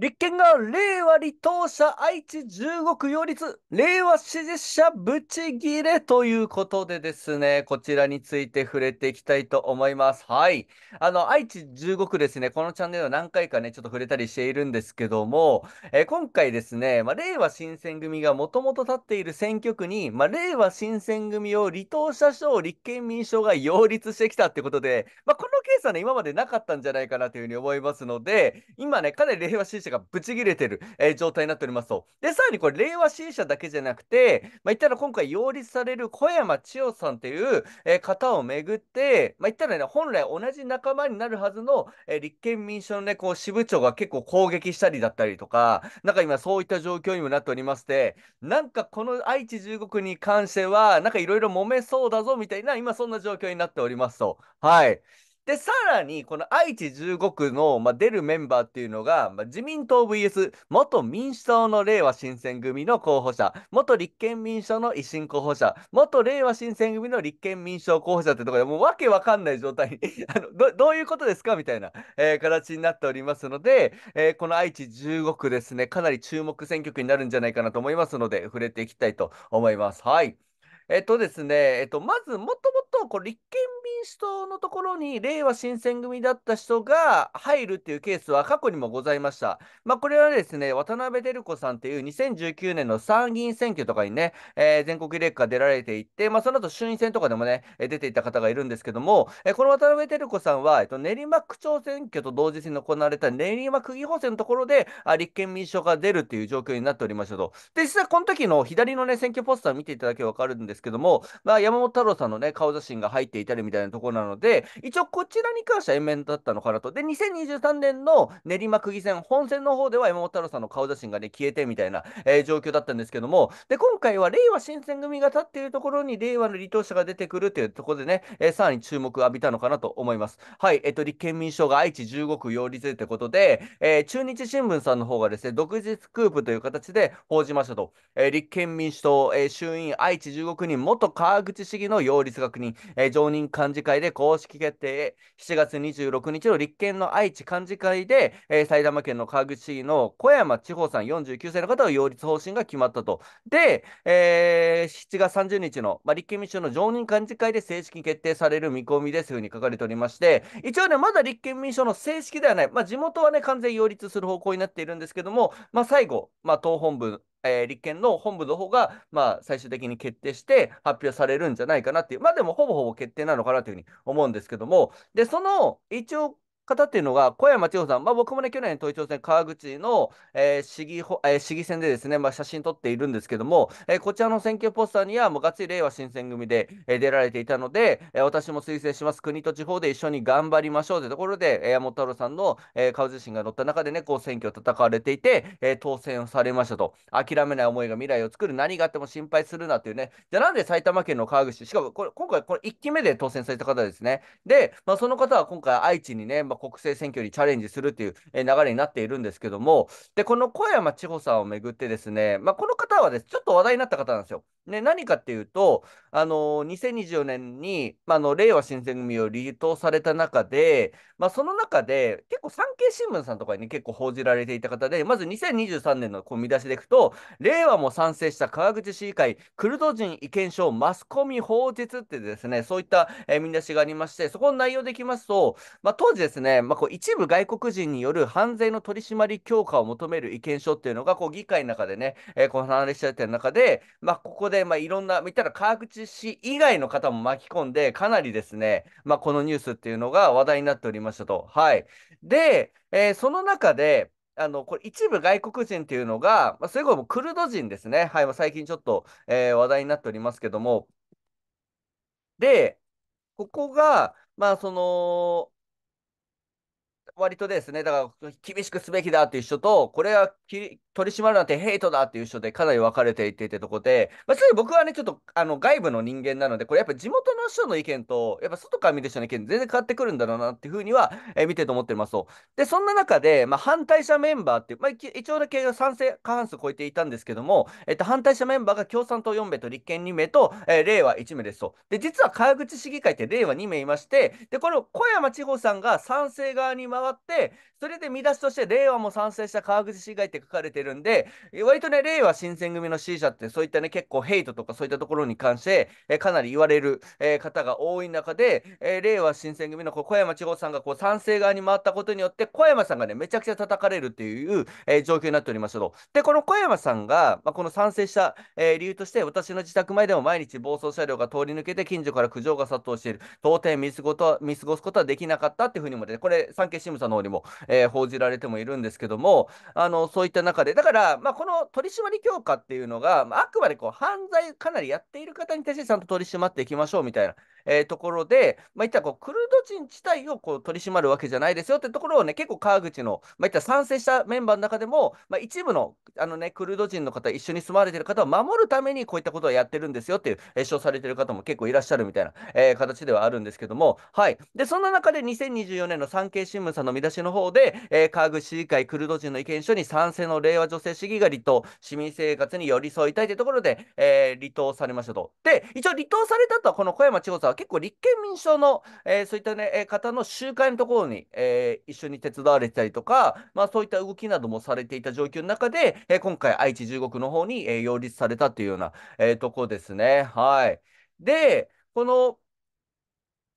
立憲が令和離党者愛知15区擁立、令和支持者ブチギレということでですね、こちらについて触れていきたいと思います。はい。あの、愛知15区ですね、このチャンネルは何回かね、ちょっと触れたりしているんですけども、えー、今回ですね、まあ、令和新選組がもともと立っている選挙区に、まあ、令和新選組を離党者賞、立憲民主党が擁立してきたってことで、まあ、このケースはね、今までなかったんじゃないかなというふうに思いますので、今ね、かなり令和支持者社がブチ切れてる、えー、状態になっておりますと。で、さらにこれ、令和支持者だけじゃなくて、まあ、言ったら今回擁立される小山千代さんっていう、えー、方をめぐって、まあ、言ったらね、本来同じ仲間になるはずの、えー、立憲民主党のね、こう支部長が結構攻撃したりだったりとか、なんか今そういった状況にもなっておりまして、なんかこの愛知15区に関しては、なんかいろいろ揉めそうだぞみたいな、今そんな状況になっておりますと。はい。で、さらに、この愛知15区の、まあ、出るメンバーっていうのが、まあ、自民党 VS 元民主党のれいわ新選組の候補者、元立憲民主党の維新候補者、元れいわ新選組の立憲民主党候補者ってところで、もうわけわかんない状態に あのど、どういうことですかみたいな、えー、形になっておりますので、えー、この愛知15区ですね、かなり注目選挙区になるんじゃないかなと思いますので、触れていきたいと思います。はい。えっとですね、えっと、まず、もともとこう立憲民主党のところに、れいわ新選組だった人が入るっていうケースは過去にもございました。まあ、これはですね、渡辺照子さんっていう2019年の参議院選挙とかにね、えー、全国レッカ出られていて、まあ、その後衆院選とかでもね、出ていた方がいるんですけども、えこの渡辺照子さんは、えっと、練馬区長選挙と同時に行われた練馬区議補選のところで、あ立憲民主党が出るっていう状況になっておりましたと。で、実はこの時の左のね、選挙ポスターを見ていただければわかるんですですけども、まあ、山本太郎さんのね、顔写真が入っていたりみたいなところなので、一応こちらに関しては延々だったのかなと。で、2023年の練馬区議選、本選の方では山本太郎さんの顔写真がね、消えてみたいな、えー、状況だったんですけども、で、今回は令和新選組が立っているところに令和の離党者が出てくるというところでね、えー、さらに注目を浴びたのかなと思います。はい、えっ、ー、と、立憲民主党が愛知15区擁立ということで、えー、中日新聞さんの方がですね、独自スクープという形で報じましたと。えー、立憲民主党、えー、衆院愛知15区元川口市議の擁立確認、えー、常任幹事会で公式決定、7月26日の立憲の愛知幹事会で、えー、埼玉県の川口市議の小山地方さん49歳の方を擁立方針が決まったと。で、えー、7月30日の、まあ、立憲民主党の常任幹事会で正式に決定される見込みですというふうに書かれておりまして、一応ね、まだ立憲民主党の正式ではない、まあ、地元はね、完全擁立する方向になっているんですけども、まあ、最後、まあ、党本部えー、立憲の本部の方が、まあ、最終的に決定して発表されるんじゃないかなっていう、まあでもほぼほぼ決定なのかなというふうに思うんですけども、で、その一応、方っていうのが、小山千穂さん、まあ、僕もね、去年、統一地方選、川口の、えー市議えー、市議選でですね、まあ、写真撮っているんですけども、えー、こちらの選挙ポスターには、もうがっつり令和新選組で、えー、出られていたので、えー、私も推薦します、国と地方で一緒に頑張りましょうというところで、えー、山本太郎さんの、えー、身が乗った中でね、こう選挙を戦われていて、えー、当選をされましたと、諦めない思いが未来を作る、何があっても心配するなというね、じゃあなんで埼玉県の川口、しかもこれ今回、これ1期目で当選された方ですね。で、まあ、その方は今回、愛知にね、まあ国政選挙にチャレンジするという、え流れになっているんですけども、でこの小山千穂さんをめぐってですね、まあ、この方はですちょっと話題になった方なんですよ。ね、何かっていうと、あの2024年に、まあ、の令和新選組を離党された中で、まあ、その中で結構産経新聞さんとかに、ね、結構報じられていた方で、まず2023年のこう見出しでいくと、令和も賛成した川口市議会、クルド人意見書、マスコミ法律ってですね、そういった、え見出しがありまして、そこの内容でいきますと、まあ、当時ですね、ね、まあ、こう一部外国人による犯罪の取り締まり強化を求める意見書っていうのがこう議会の中でね、えー、この話し合ってる中で、まあ、ここでまあいろんな、見たら川口市以外の方も巻き込んで、かなりですね、まあ、このニュースっていうのが話題になっておりましたと。はい、で、えー、その中で、あの、これ一部外国人っていうのが、まあ、それこそクルド人ですね。はい、ま最近ちょっと、えー、話題になっておりますけども。で、ここが、まあ、その、割とですね、だから厳しくすべきだっていう人と、これは取り締まるなんてヘイトだっていう人でかなり分かれていてってとこで、まあ、そょ僕はね、ちょっとあの外部の人間なので、これやっぱ地元の人の意見と、やっぱ外から見る人の意見全然変わってくるんだろうなっていうふうには、えー、見てと思ってますと。で、そんな中で、まあ、反対者メンバーっていう、まあ、一応だけ賛成過半数超えていたんですけども、えっと、反対者メンバーが共産党4名と立憲2名と、えー、令和1名ですと。で、実は川口市議会って令和2名いまして、で、これを小山千穂さんが賛成側に回わってそれで見出しとして令和も賛成した川口市会って書かれてるんで割とね令和新選組の支持者ってそういったね結構ヘイトとかそういったところに関して、えかなり言われる、え方が多い中で、え令和新選組のこう小山千穂さんがこう賛成側に回ったことによって小山さんがねめちゃくちゃ叩かれるっていう、え状況になっておりますけどでこの小山さんが、まあ、この賛成した、え理由として私の自宅前でも毎日暴走車両が通り抜けて近所から苦情が殺到している到底見過ご見過ごすことはできなかったっていうふうにもねこれ産経新聞務さんの方にも、えー、報じられてもいるんですけども、あのそういった中で、だから、まあ、この取締り強化っていうのが、まあ、あくまでこう犯罪かなりやっている方に対してちゃんと取り締まっていきましょうみたいな、えー、ところで、まあ、いったこうクルド人自体をこう取り締まるわけじゃないですよってところをね、結構川口の、まあ、いった賛成したメンバーの中でも、まあ、一部のあの、ね、クルド人の方、一緒に住まれてる方を守るためにこういったことをやってるんですよっていう、えー、主張されてる方も結構いらっしゃるみたいな、えー、形ではあるんですけども、はい。で、そんな中で2024年の産経新聞さんの見出しの方で、えー、川口市議会クルド人の意見書に賛成の令和女性市議が離党、市民生活に寄り添いたいというところで、えー、離党されましたと。で、一応離党されたとは、この小山千穂さんは結構立憲民主党の、えー、そういった、ね、方の集会のところに、えー、一緒に手伝われたりとか、まあ、そういった動きなどもされていた状況の中で、えー、今回愛知15区の方に、えー、擁立されたというような、えー、とこですね。はい。で、この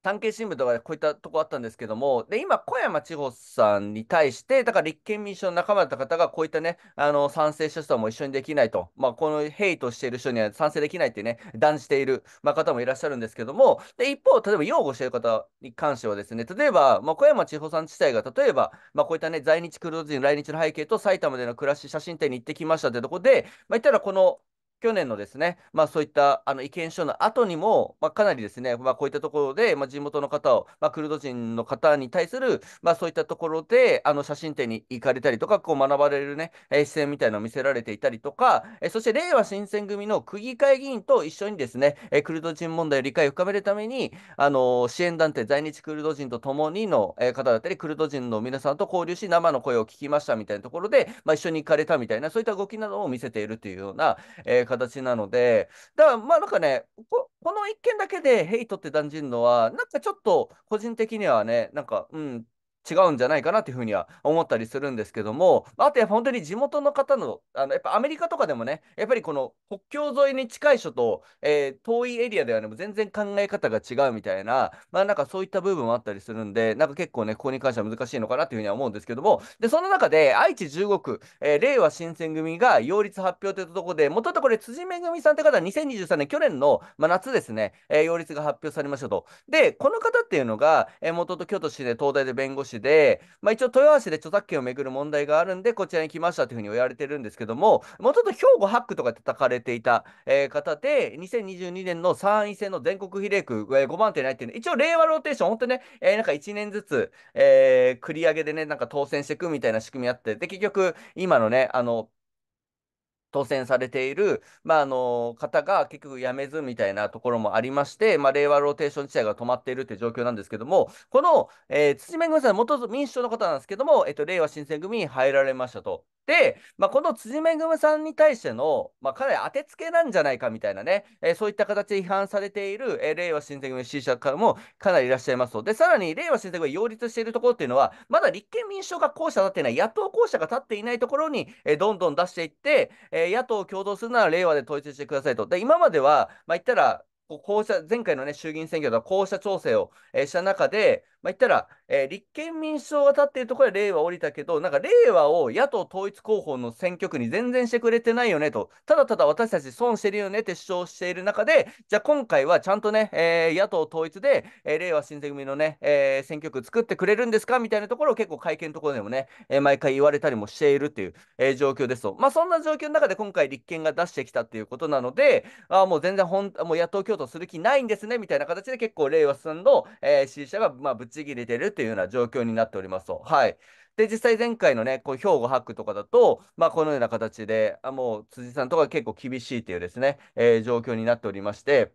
産経新聞とかでこういったとこあったんですけども、で今、小山千穂さんに対して、だから立憲民主党の仲間だった方が、こういったね、あの賛成した人も一緒にできないと、まあ、このヘイトしている人には賛成できないってね、断じている、まあ、方もいらっしゃるんですけども、で一方、例えば擁護している方に関してはですね、例えば、まあ、小山千穂さん自体が、例えば、まあ、こういったね、在日クルド人来日の背景と埼玉での暮らし写真展に行ってきましたってとこで、まあ、言ったらこの去年のですね、まあ、そういったあの意見書の後にも、まあ、かなりですね、まあ、こういったところで、まあ、地元の方を、まあ、クルド人の方に対する、まあ、そういったところであの写真展に行かれたりとか、こう学ばれるね、えー、視線みたいなのを見せられていたりとか、えそして令和新選組の区議会議員と一緒にですね、えクルド人問題を理解を深めるために、あの支援団体、在日クルド人と共にの、え方だったり、クルド人の皆さんと交流し、生の声を聞きましたみたいなところで、まあ、一緒に行かれたみたいな、そういった動きなどを見せているというような、えー形なので、だからまあなんかね、ここの一件だけでヘイトって断じるのは、なんかちょっと個人的にはね、なんか、うん、違うんじゃないかなというふうには思ったりするんですけども、あとやっぱ本当に地元の方の、あのやっぱアメリカとかでもね、やっぱりこの国境沿いに近い所と、えー、遠いエリアではね、も全然考え方が違うみたいな、まあなんかそういった部分もあったりするんで、なんか結構ね、ここに関しては難しいのかなというふうには思うんですけども、で、その中で愛知15区、えー、令和新選組が擁立発表というところで、もともとこれ辻めぐみさんって方は2023年、去年の、まあ、夏ですね、えー、擁立が発表されましたと。で、この方っていうのが、えー、元と京都市で東大で弁護士で、まあ、一応豊橋で著作権をめぐる問題があるんで、こちらに来ましたというふうに言われてるんですけども、もともと兵庫8区とか叩かれていた、えー、方で、2022年の参院選の全国比例区、えー、5番手に入ってる一応令和ローテーション、本当ね、えー、なんか1年ずつ、えー、繰り上げでね、なんか当選していくみたいな仕組みあって、で、結局、今のね、あの、当選されている、まあ、あの方が結局辞めずみたいなところもありまして、まあ、令和ローテーション自体が止まっているという状況なんですけども、この、えー、辻めぐみさん、元民主党の方なんですけども、えっと、令和新選組に入られましたと。で、まあ、この辻めぐみさんに対しての、まあ、かなり当てつけなんじゃないかみたいなね、えー、そういった形で批判されている、えー、令和新選組支持者からもかなりいらっしゃいますと。で、さらに令和新選組が擁立しているところっていうのは、まだ立憲民主党が候補者立っていない、野党候補者が立っていないところに、えー、どんどん出していって、えーえー、野党を共同するなら令和で統一してくださいと。で今までは、まあ、言ったら校舎前回の、ね、衆議院選挙では校舎調整を、えー、した中で、まあ、言ったら、えー、立憲民主党が立っているところで令和降りたけど、なんか令和を野党統一候補の選挙区に全然してくれてないよねと、ただただ私たち損してるよねって主張している中で、じゃあ今回はちゃんとね、えー、野党統一で、え令和新選組のね、え選挙区作ってくれるんですかみたいなところを結構会見のところでもね、え毎回言われたりもしているという、え状況ですと。まあそんな状況の中で今回立憲が出してきたっていうことなので、あもう全然ほん、もう野党共闘ことをする気ないんですねみたいな形で結構、令和さんの、えー、支持者が、まあ、ぶち切れてるっていうような状況になっておりますと。はいで、実際前回のね、こう兵庫ックとかだと、まあ、このような形で、あもう辻さんとか結構厳しいというですね、えー、状況になっておりまして、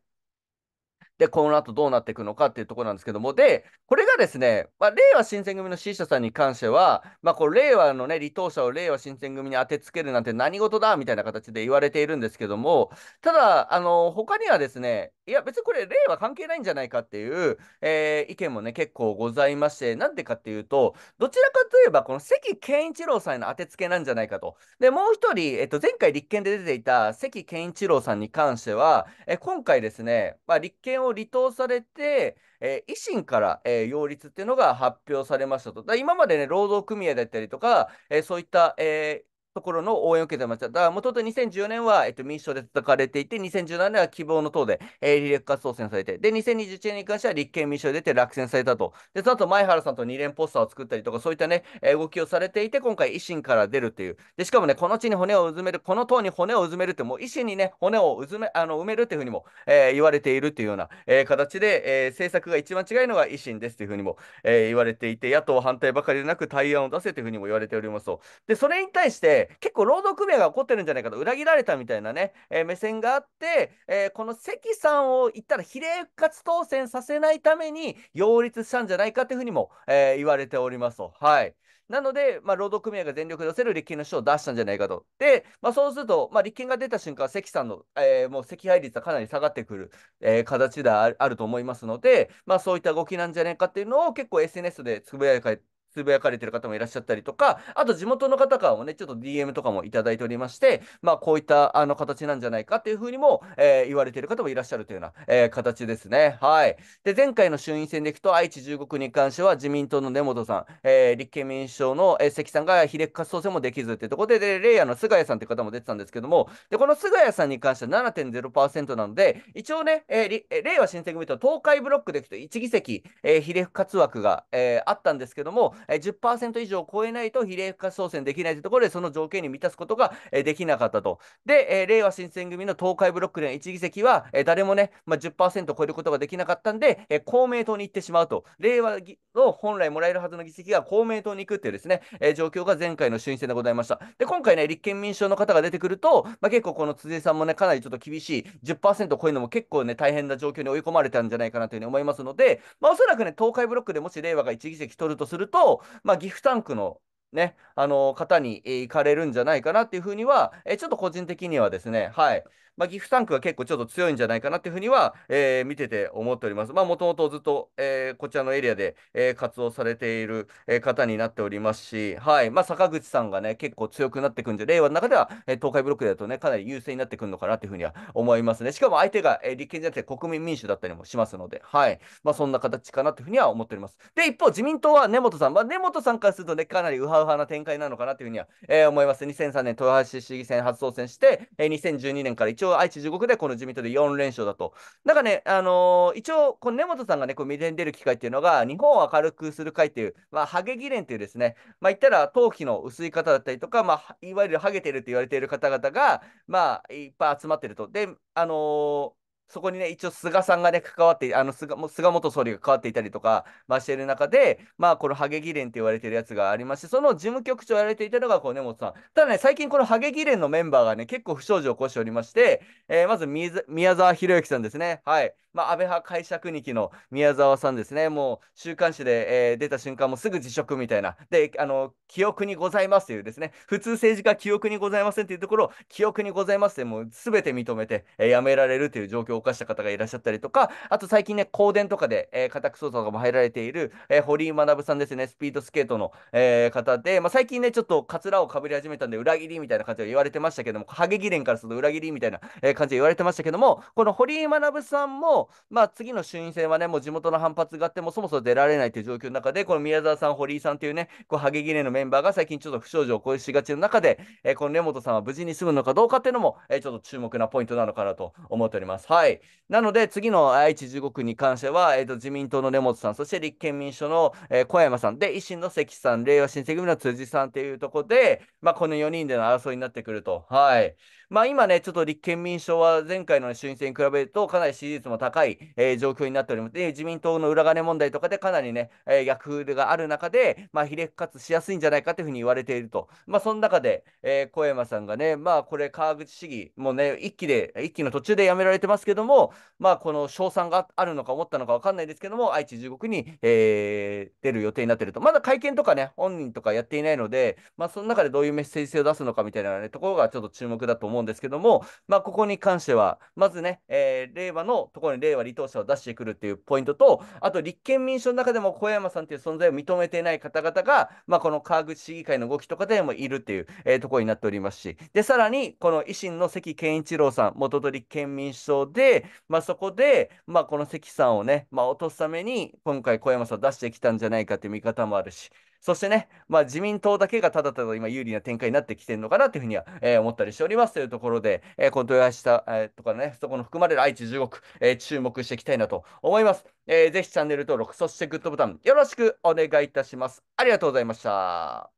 で、この後どうなっていくのかっていうところなんですけども、で、これがですね、まあ、令和新選組の支持者さんに関しては、まあ、これ令和のね、離党者を令和新選組に当てつけるなんて何事だみたいな形で言われているんですけども、ただ、あの、他にはですね、いや、別にこれ令和関係ないんじゃないかっていう、えー、意見もね、結構ございまして、なんでかっていうと、どちらかといえば、この関健一郎さんへの当てつけなんじゃないかと。で、もう一人、えっと、前回立憲で出ていた関健一郎さんに関しては、え今回ですね、まあ、立憲をを離党されて、えー、維新から、えー、擁立っていうのが発表されましたと。だ今までね、労働組合だったりとか、えー、そういった、えところの応援を受けてました。だから、もともと2014年は、えっと、民主党で叩かれていて、2017年は希望の党で、えー、リレッ当選されて、で、2021年に関しては立憲民主党に出て落選されたと。で、その後、前原さんと2連ポスターを作ったりとか、そういったね、え動きをされていて、今回、維新から出るっていう。で、しかもね、この地に骨を埋める、この党に骨を埋めるって、もう維新にね、骨を埋め、あの、埋めるっていうふうにも、えー、言われているっていうような、えー、形で、えー、政策が一番違いのが維新ですというふうにも、えー、言われていて、野党反対ばかりでなく、対案を出せというふうにも言われておりますと。で、それに対して、結構労働組合が起こってるんじゃないかと、裏切られたみたいなね、えー、目線があって、えー、この関さんを言ったら比例復活当選させないために擁立したんじゃないかというふうにも、えー、言われておりますと。はい。なので、まあ、労働組合が全力で寄せる立憲の主を出したんじゃないかと。で、まあ、そうすると、まあ、立憲が出た瞬間、関さんの、えー、もう関配率はかなり下がってくる、えー、形であると思いますので、まあ、そういった動きなんじゃないかっていうのを結構 SNS でつぶやかつぶやかれてる方もいらっしゃったりとか、あと地元の方からもね、ちょっと DM とかもいただいておりまして、まあ、こういったあの形なんじゃないかっていうふうにも、えー、言われてる方もいらっしゃるというような、えー、形ですね。はい。で、前回の衆院選でいくと、愛知15区に関しては自民党の根本さん、えー、立憲民主党の、え関さんが比例活動戦もできずっていうところで、で、レイヤーの菅谷さんという方も出てたんですけども、で、この菅谷さんに関しては7.0%なので、一応ね、えー、い和新選組と東海ブロックでいくと1議席、えー、比例復活枠が、えー、あったんですけども、えー、10%以上を超えないと比例復活当選できないというところで、その条件に満たすことが、えできなかったと。で、えれいわ新選組の東海ブロックでの1議席は、え誰もね、まあ10、を超えることができなかったんで、え公明党に行ってしまうと。令和の本来もらえるはずの議席が公明党に行くっていうですね、え状況が前回の衆院選でございました。で、今回ね、立憲民主党の方が出てくると、まあ、結構この辻さんもね、かなりちょっと厳しい、10%を超えるのも結構ね、大変な状況に追い込まれたんじゃないかなというふうに思いますので、まあ、おそらくね、東海ブロックでもし令和が1議席取るとすると、まあ、ギフタンクのね、あの方に行かれるんじゃないかなっていうふうには、えちょっと個人的にはですね、はい、まあ、岐阜3区が結構ちょっと強いんじゃないかなっていうふうには、えー、見てて思っております。まあ、もともとずっと、えー、こちらのエリアで、えー、活動されている、えー、方になっておりますし、はい。まあ、坂口さんがね、結構強くなってくんで、令和の中では、えー、東海ブロックだとね、かなり優勢になってくるのかなっていうふうには思いますね。しかも相手が、えー、立憲じゃなくて国民民主だったりもしますので、はい。まあ、そんな形かなというふうには思っております。で、一方、自民党は根本さん、まあ、根本さんからするとね、かなりウハウハな展開なのかなというふうには、えー、思います。2003年豊橋市議選初当選して、えー、2012年から一応勝、愛知地獄でこの自民党で4連勝だと。なんかね、あのー、一応、この根本さんがね、こう未デに出る機会っていうのが、日本を明るくする会っていう、まあ、ハゲ議連っていうですね、まあ、言ったら、頭皮の薄い方だったりとか、まあ、いわゆるハゲてるって言われている方々が、まあ、いっぱい集まってると。で、あのーそこにね、一応菅さんがね、関わって、あの菅も菅元総理が関わっていたりとか、まあ、している中で、まあ、このハゲ議連って言われてるやつがありまして、その事務局長をやられていたのが、こう、根本さん。ただね、最近このハゲ議連のメンバーがね、結構不祥事を起こしておりまして、えー、まず宮沢博之さんですね。はい。まあ、安倍派解釈日記の宮沢さんですね。もう、週刊誌で、えー、出た瞬間もすぐ辞職みたいな。で、あの、記憶にございますというですね、普通政治家記憶にございませんというところ記憶にございますって、もうすべて認めて、えー、やめられるという状況を犯した方がいらっしゃったりとか、あと最近ね、香典とかで、えー、家宅捜査とかも入られている、えー、堀井学さんですね、スピードスケートの、えー、方で、まあ、最近ね、ちょっとカツラをかぶり始めたんで、裏切りみたいな感じで言われてましたけども、ハゲ議連からすると裏切りみたいな、え感じで言われてましたけども、この堀井学さんも、まあ、次の衆院選はね、もう地元の反発があって、もそもそも出られないという状況の中で、この宮沢さん、堀井さんというね、こうハゲ議連のメンバーが最近ちょっと不祥事を起こしがちの中で、えー、この根本さんは無事に済むのかどうかっていうのも、えー、ちょっと注目なポイントなのかなと思っております。はいはい。なので、次の愛知地獄に関しては、えーと、自民党の根本さん、そして立憲民主党の、えー、小山さん、で、維新の関さん、令和新選組の辻さんというところで、まあ、この4人での争いになってくると。はい。まあ、今ね、ちょっと立憲民主党は前回の衆院選に比べると、かなり支持率も高い、えー、状況になっておりまして、自民党の裏金問題とかでかなりね、えー、逆風がある中で、まあ、比例復活しやすいんじゃないかというふうに言われていると。まあ、その中で、えー、小山さんがね、まあ、これ、川口市議、もうね、一期で、一期の途中で辞められてますけども、まあ、この賞賛があるのか思ったのか分かんないですけども、愛知1国に、えー、出る予定になっていると。まだ会見とかね、本人とかやっていないので、まあ、その中でどういうメッセージ性を出すのかみたいな、ね、ところがちょっと注目だと思思うんですけども、まあ、ここに関しては、まずね、えー、令和のところに令和離党者を出してくるっていうポイントと、あと立憲民主の中でも小山さんっていう存在を認めていない方々が、まあ、この川口市議会の動きとかでもいるっていう、えー、ところになっておりますし、で、さらに、この維新の関健一郎さん、元と立憲民主党で、まあ、そこで、まあ、この関さんをね、まあ、落とすために、今回小山さんを出してきたんじゃないかという見方もあるし、そしてね、まあ、自民党だけがただただ今有利な展開になってきてるのかなというふうには、えー、思ったりしておりますというところで、えー、この豊橋下、えー、とかね、そこの含まれる愛知15区、えー、注目していきたいなと思います、えー。ぜひチャンネル登録、そしてグッドボタンよろしくお願いいたします。ありがとうございました。